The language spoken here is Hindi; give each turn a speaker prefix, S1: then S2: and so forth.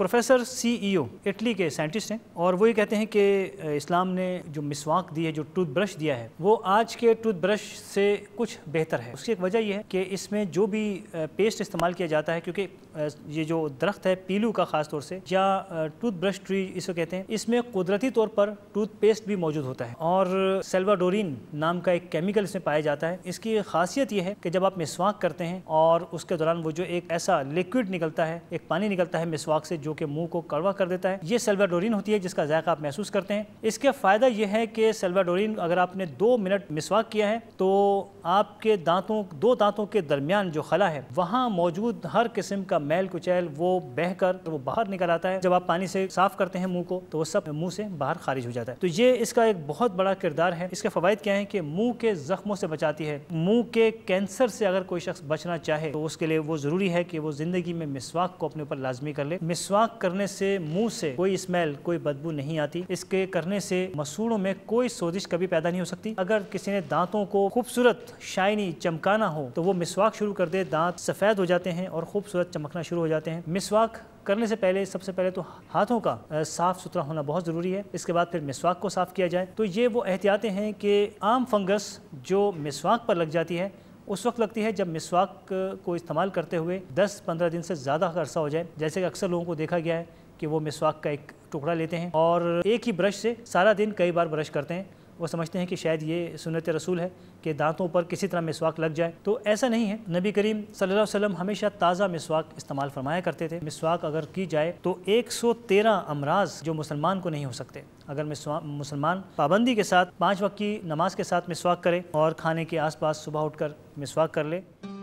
S1: प्रोफेसर सीईओ e इटली के साइंटिस्ट हैं और वो ये कहते हैं कि इस्लाम ने जो मिसवाक दी है जो टूथब्रश दिया है वो आज के टूथब्रश से कुछ बेहतर है उसकी एक वजह यह है कि इसमें जो भी पेस्ट इस्तेमाल किया जाता है क्योंकि ये जो दरख्त है पीलू का ख़ास तौर से या टूथब्रश ट्री इसको कहते हैं इसमें कुदरती तौर पर टूथपेस्ट भी मौजूद होता है और सेल्वाडोरिन नाम का एक केमिकल इसमें पाया जाता है इसकी खासियत यह है कि जब आप मिसवाक करते हैं और उसके दौरान वो जो एक ऐसा लिक्विड निकलता है एक पानी निकलता है मिसवाक से जो जो कि मुंह को कड़वा कर देता है ये सेल्वाडोरिन होती है जिसका जायका आप महसूस करते हैं इसका फ़ायदा यह है कि सेल्वाडोरिन अगर आपने दो मिनट मिसवाक किया है तो आपके दांतों दो दांतों के दरमियान जो खला है वहाँ मौजूद हर किस्म का मैल कुचैल वो बहकर वो बाहर निकल आता है जब आप पानी से साफ करते हैं मुंह को तो वो सब मुंह से बाहर खारिज हो जाता है तो ये इसका एक बहुत बड़ा किरदार है इसके फ़वाद क्या है कि मुंह के जख्मों से बचाती है मुंह के कैंसर से अगर कोई शख्स बचना चाहे तो उसके लिए वो ज़रूरी है कि वो ज़िंदगी में मिसवाक को अपने ऊपर लाजमी कर ले मिसवाक मिसवाक करने से मुंह से कोई स्मेल कोई बदबू नहीं आती इसके करने से मसूड़ों में कोई सोजिश कभी पैदा नहीं हो सकती अगर किसी ने दांतों को खूबसूरत शाइनी चमकाना हो तो वो मिसवाक शुरू कर दे दांत सफ़ेद हो जाते हैं और खूबसूरत चमकना शुरू हो जाते हैं मिसवाक करने से पहले सबसे पहले तो हाथों का साफ़ सुथरा होना बहुत ज़रूरी है इसके बाद फिर मिसवाक को साफ़ किया जाए तो ये वो एहतियातें हैं कि आम फंगस जो मिसवाक पर लग जाती है उस वक्त लगती है जब मिसवाक को इस्तेमाल करते हुए 10-15 दिन से ज़्यादा अर्सा अरसा हो जाए जैसे कि अक्सर लोगों को देखा गया है कि वो मिसवाक का एक टुकड़ा लेते हैं और एक ही ब्रश से सारा दिन कई बार ब्रश करते हैं वो समझते हैं कि शायद ये सुनत रसूल है कि दांतों पर किसी तरह मिसवाक लग जाए तो ऐसा नहीं है नबी करीम सल्लल्लाहु अलैहि वसल्लम हमेशा ताज़ा मिसवाक इस्तेमाल फरमाया करते थे मिसवाक अगर की जाए तो 113 अमराज जो मुसलमान को नहीं हो सकते अगर मुसलमान पाबंदी के साथ पाँच वक्त की नमाज के साथ मिसवाक करे और खाने के आसपास सुबह उठकर मिसवाक कर ले